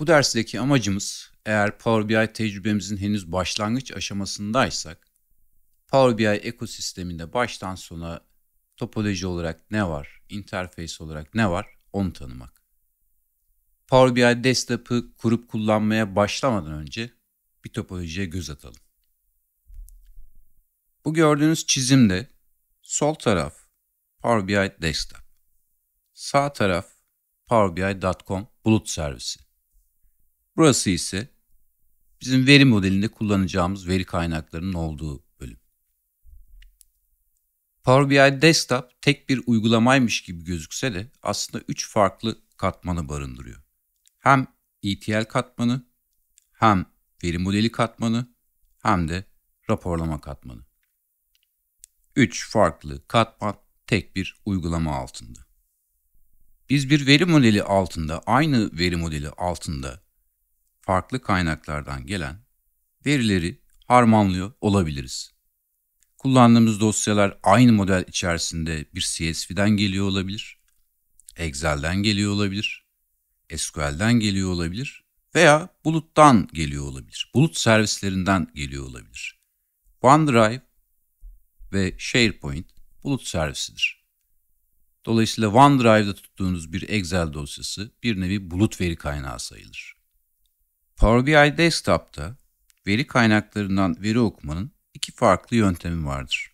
Bu dersteki amacımız eğer Power BI tecrübemizin henüz başlangıç aşamasındaysak Power BI ekosisteminde baştan sona topoloji olarak ne var, interface olarak ne var onu tanımak. Power BI desktop'ı kurup kullanmaya başlamadan önce bir topolojiye göz atalım. Bu gördüğünüz çizimde sol taraf Power BI Desktop, sağ taraf Power BI.com bulut servisi. Burası ise bizim veri modelinde kullanacağımız veri kaynaklarının olduğu bölüm. Power BI Desktop tek bir uygulamaymış gibi gözükse de aslında üç farklı katmanı barındırıyor. Hem ETL katmanı, hem veri modeli katmanı, hem de raporlama katmanı. Üç farklı katman tek bir uygulama altında. Biz bir veri modeli altında, aynı veri modeli altında farklı kaynaklardan gelen verileri harmanlıyor olabiliriz. Kullandığımız dosyalar aynı model içerisinde bir CSV'den geliyor olabilir, Excel'den geliyor olabilir, SQL'den geliyor olabilir veya buluttan geliyor olabilir. Bulut servislerinden geliyor olabilir. OneDrive ve SharePoint bulut servisidir. Dolayısıyla OneDrive'da tuttuğunuz bir Excel dosyası bir nevi bulut veri kaynağı sayılır. Power BI Desktop'ta veri kaynaklarından veri okumanın iki farklı yöntemi vardır.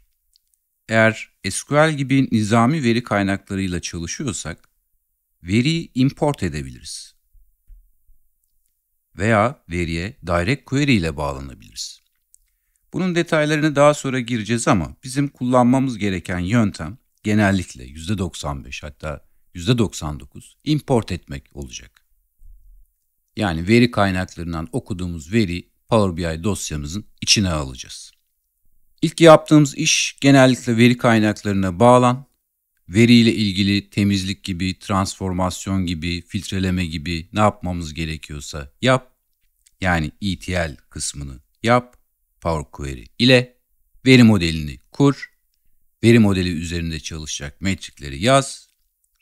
Eğer SQL gibi nizami veri kaynaklarıyla çalışıyorsak, veriyi import edebiliriz. Veya veriye direct query ile bağlanabiliriz. Bunun detaylarını daha sonra gireceğiz ama bizim kullanmamız gereken yöntem genellikle %95 hatta %99 import etmek olacak. Yani veri kaynaklarından okuduğumuz veri Power BI dosyamızın içine alacağız. İlk yaptığımız iş genellikle veri kaynaklarına bağlan, veriyle ilgili temizlik gibi, transformasyon gibi, filtreleme gibi ne yapmamız gerekiyorsa yap. Yani ETL kısmını yap Power Query ile veri modelini kur, veri modeli üzerinde çalışacak metrikleri yaz,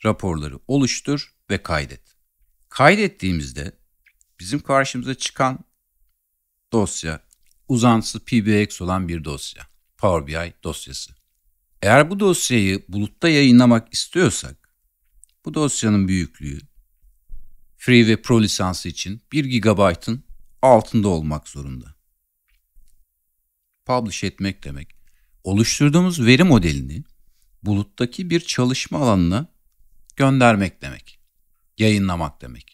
raporları oluştur ve kaydet. Kaydettiğimizde Bizim karşımıza çıkan dosya uzantısı PBX olan bir dosya. Power BI dosyası. Eğer bu dosyayı bulutta yayınlamak istiyorsak bu dosyanın büyüklüğü Free ve Pro lisansı için 1 GB'ın altında olmak zorunda. Publish etmek demek. Oluşturduğumuz veri modelini buluttaki bir çalışma alanına göndermek demek. Yayınlamak demek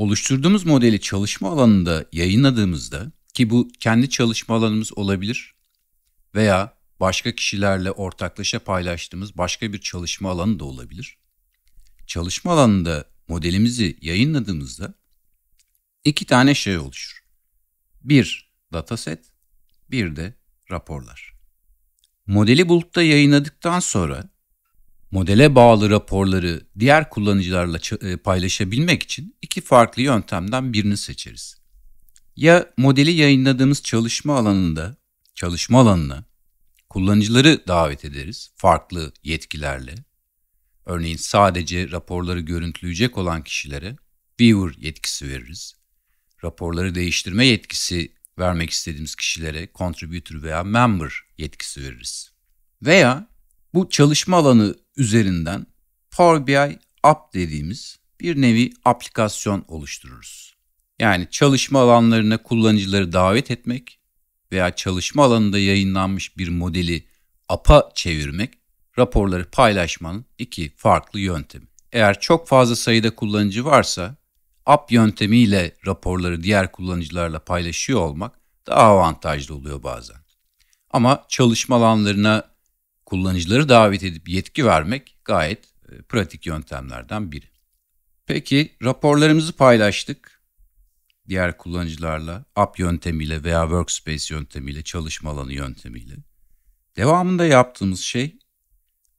oluşturduğumuz modeli çalışma alanında yayınladığımızda ki bu kendi çalışma alanımız olabilir veya başka kişilerle ortaklaşa paylaştığımız başka bir çalışma alanı da olabilir. Çalışma alanında modelimizi yayınladığımızda iki tane şey oluşur. Bir dataset, bir de raporlar. Modeli bulutta yayınladıktan sonra modele bağlı raporları diğer kullanıcılarla e, paylaşabilmek için iki farklı yöntemden birini seçeriz. Ya modeli yayınladığımız çalışma alanında, çalışma alanına kullanıcıları davet ederiz farklı yetkilerle. Örneğin sadece raporları görüntüleyecek olan kişilere viewer yetkisi veririz. Raporları değiştirme yetkisi vermek istediğimiz kişilere contributor veya member yetkisi veririz. Veya bu çalışma alanı üzerinden Power BI App dediğimiz bir nevi aplikasyon oluştururuz. Yani çalışma alanlarına kullanıcıları davet etmek veya çalışma alanında yayınlanmış bir modeli AP'a çevirmek raporları paylaşmanın iki farklı yöntemi. Eğer çok fazla sayıda kullanıcı varsa app yöntemiyle raporları diğer kullanıcılarla paylaşıyor olmak daha avantajlı oluyor bazen. Ama çalışma alanlarına kullanıcıları davet edip yetki vermek gayet e, pratik yöntemlerden biri. Peki raporlarımızı paylaştık. Diğer kullanıcılarla app yöntemiyle veya workspace yöntemiyle, çalışma alanı yöntemiyle. Devamında yaptığımız şey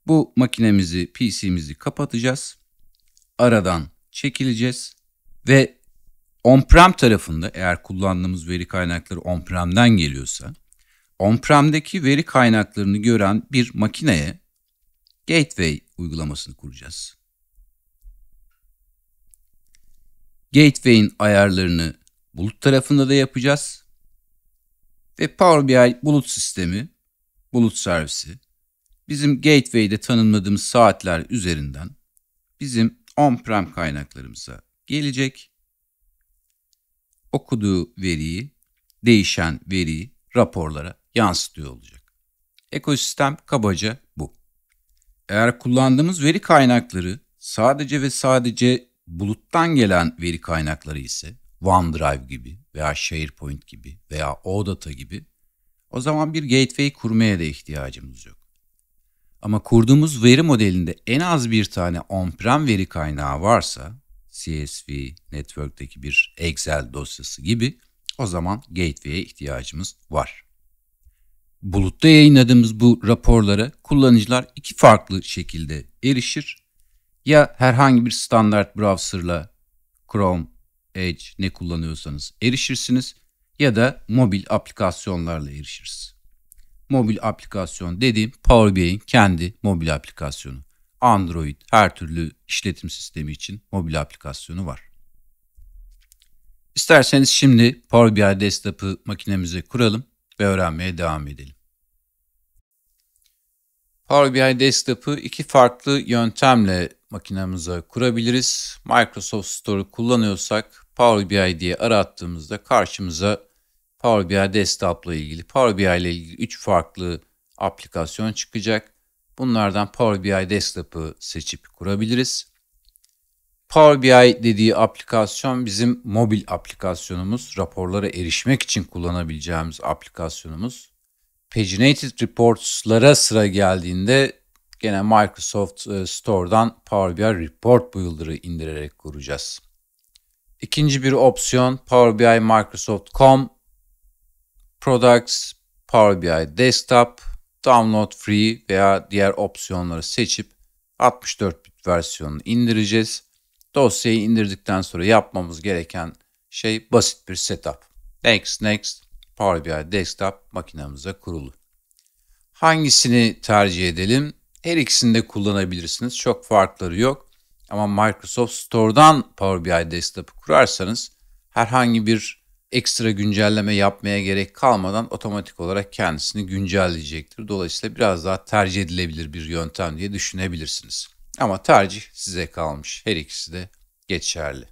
bu makinemizi, PC'mizi kapatacağız. Aradan çekileceğiz ve on-prem tarafında eğer kullandığımız veri kaynakları on-prem'den geliyorsa on-prem'deki veri kaynaklarını gören bir makineye gateway uygulamasını kuracağız. Gateway'in ayarlarını bulut tarafında da yapacağız. Ve Power BI bulut sistemi, bulut servisi bizim gateway'de tanımladığımız saatler üzerinden bizim on-prem kaynaklarımıza gelecek. Okuduğu veriyi, değişen veriyi raporlara yansıtıyor olacak. Ekosistem kabaca bu. Eğer kullandığımız veri kaynakları sadece ve sadece buluttan gelen veri kaynakları ise OneDrive gibi veya SharePoint gibi veya OData gibi o zaman bir gateway kurmaya da ihtiyacımız yok. Ama kurduğumuz veri modelinde en az bir tane on-prem veri kaynağı varsa CSV, network'teki bir Excel dosyası gibi o zaman gateway'e ihtiyacımız var bulutta yayınladığımız bu raporlara kullanıcılar iki farklı şekilde erişir. Ya herhangi bir standart browserla Chrome, Edge ne kullanıyorsanız erişirsiniz ya da mobil aplikasyonlarla erişiriz. Mobil aplikasyon dediğim Power BI'nin kendi mobil aplikasyonu. Android her türlü işletim sistemi için mobil aplikasyonu var. İsterseniz şimdi Power BI Desktop'ı makinemize kuralım ve öğrenmeye devam edelim. Power BI Desktop'ı iki farklı yöntemle makinemize kurabiliriz. Microsoft Store'u kullanıyorsak Power BI diye arattığımızda karşımıza Power BI Desktop'la ilgili, Power BI ile ilgili üç farklı aplikasyon çıkacak. Bunlardan Power BI Desktop'ı seçip kurabiliriz. Power BI dediği aplikasyon bizim mobil aplikasyonumuz, raporlara erişmek için kullanabileceğimiz aplikasyonumuz. Paginated Reports'lara sıra geldiğinde gene Microsoft e, Store'dan Power BI Report Builder'ı indirerek kuracağız. İkinci bir opsiyon Power BI Microsoft.com Products Power BI Desktop Download Free veya diğer opsiyonları seçip 64 bit versiyonunu indireceğiz. Dosyayı indirdikten sonra yapmamız gereken şey basit bir setup. Next, Next, Power BI Desktop makinemize kurulu. Hangisini tercih edelim? Her ikisini de kullanabilirsiniz. Çok farkları yok. Ama Microsoft Store'dan Power BI Desktop'ı kurarsanız herhangi bir ekstra güncelleme yapmaya gerek kalmadan otomatik olarak kendisini güncelleyecektir. Dolayısıyla biraz daha tercih edilebilir bir yöntem diye düşünebilirsiniz. Ama tercih size kalmış. Her ikisi de geçerli.